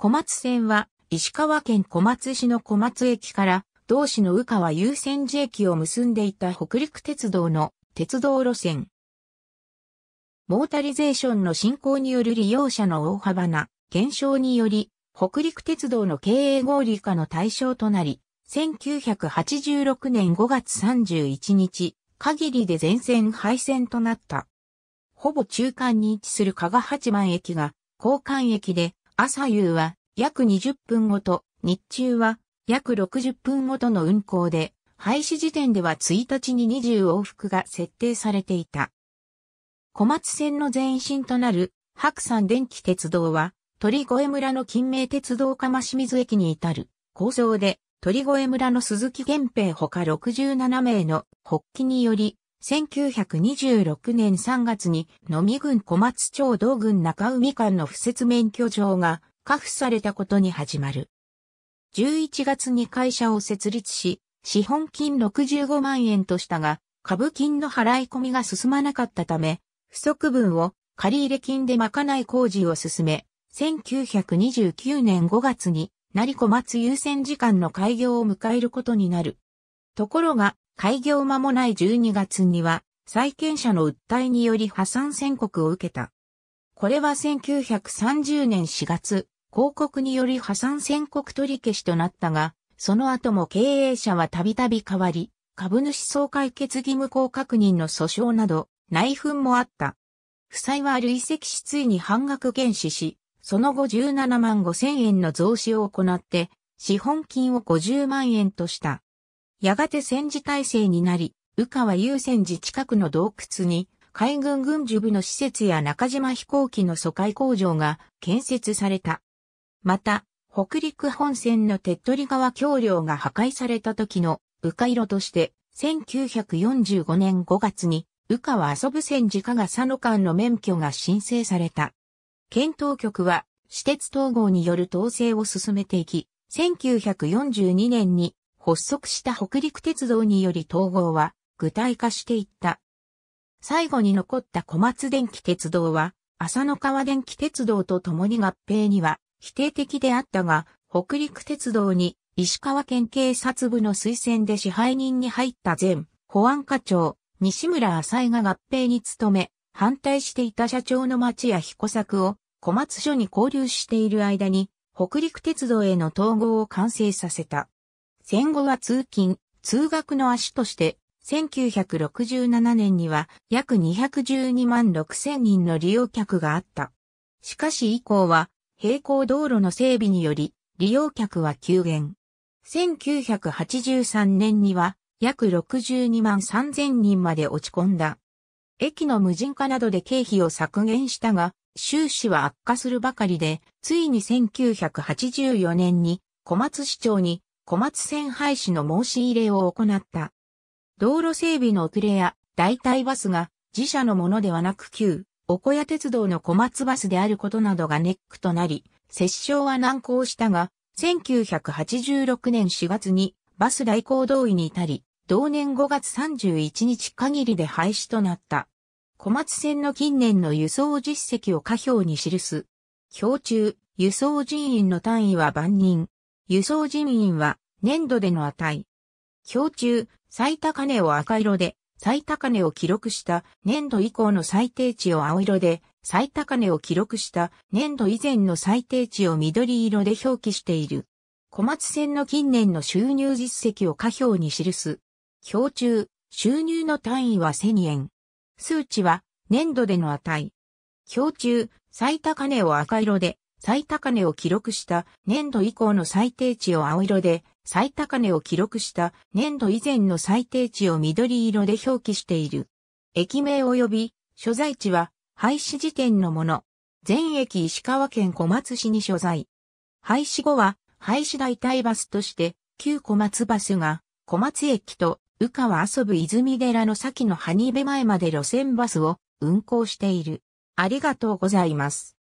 小松線は石川県小松市の小松駅から同市の宇川優先寺駅を結んでいた北陸鉄道の鉄道路線。モータリゼーションの進行による利用者の大幅な減少により、北陸鉄道の経営合理化の対象となり、1986年5月31日、限りで全線廃線となった。ほぼ中間に位置する加賀八幡駅が、交換駅で、朝夕は約20分ごと、日中は約60分ごとの運行で、廃止時点では1日に20往復が設定されていた。小松線の前身となる白山電気鉄道は、鳥越村の近名鉄道釜清水駅に至る構想で、鳥越村の鈴木源平ほか67名の発起により1926年3月に野見郡小松町道郡中海間の不設免許状が下付されたことに始まる。11月に会社を設立し、資本金65万円としたが、株金の払い込みが進まなかったため、不足分を借入金で賄い工事を進め、1929年5月に、成小松優先時間の開業を迎えることになる。ところが、開業間もない12月には、債権者の訴えにより破産宣告を受けた。これは1930年4月、広告により破産宣告取り消しとなったが、その後も経営者はたびたび変わり、株主総会決義務公確認の訴訟など、内紛もあった。負債は累積しついに半額減資し、その後17万5千円の増資を行って、資本金を50万円とした。やがて戦時体制になり、宇川優先寺近くの洞窟に、海軍軍需部の施設や中島飛行機の疎開工場が建設された。また、北陸本線の手っ取り川橋梁が破壊された時の迂川路として、1945年5月に、宇川遊ぶ戦時家が佐野間の免許が申請された。検討局は、私鉄統合による統制を進めていき、1942年に発足した北陸鉄道により統合は具体化していった。最後に残った小松電気鉄道は、浅野川電気鉄道と共に合併には否定的であったが、北陸鉄道に石川県警察部の推薦で支配人に入った前、保安課長、西村浅井が合併に努め、反対していた社長の町や彦作を小松署に交流している間に、北陸鉄道への統合を完成させた。戦後は通勤、通学の足として、1967年には約212万6千人の利用客があった。しかし以降は、平行道路の整備により、利用客は急減。1983年には、約62万3000人まで落ち込んだ。駅の無人化などで経費を削減したが、収支は悪化するばかりで、ついに1984年に小松市長に小松線廃止の申し入れを行った。道路整備の遅れや代替バスが自社のものではなく旧、おこや鉄道の小松バスであることなどがネックとなり、折衝は難航したが、1986年4月にバス代行同意に至り、同年5月31日限りで廃止となった。小松線の近年の輸送実績を下表に記す。表中、輸送人員の単位は万人、輸送人員は年度での値。表中、最高値を赤色で、最高値を記録した年度以降の最低値を青色で、最高値を記録した年度以前の最低値を緑色で表記している。小松線の近年の収入実績を下表に記す。表中、収入の単位は1000円。数値は年度での値。表中、最高値を赤色で、最高値を記録した年度以降の最低値を青色で、最高値を記録した年度以前の最低値を緑色で表記している。駅名及び所在地は廃止時点のもの。全駅石川県小松市に所在。廃止後は廃止代替バスとして旧小松バスが小松駅と宇川遊ぶ泉寺の先の羽部前まで路線バスを運行している。ありがとうございます。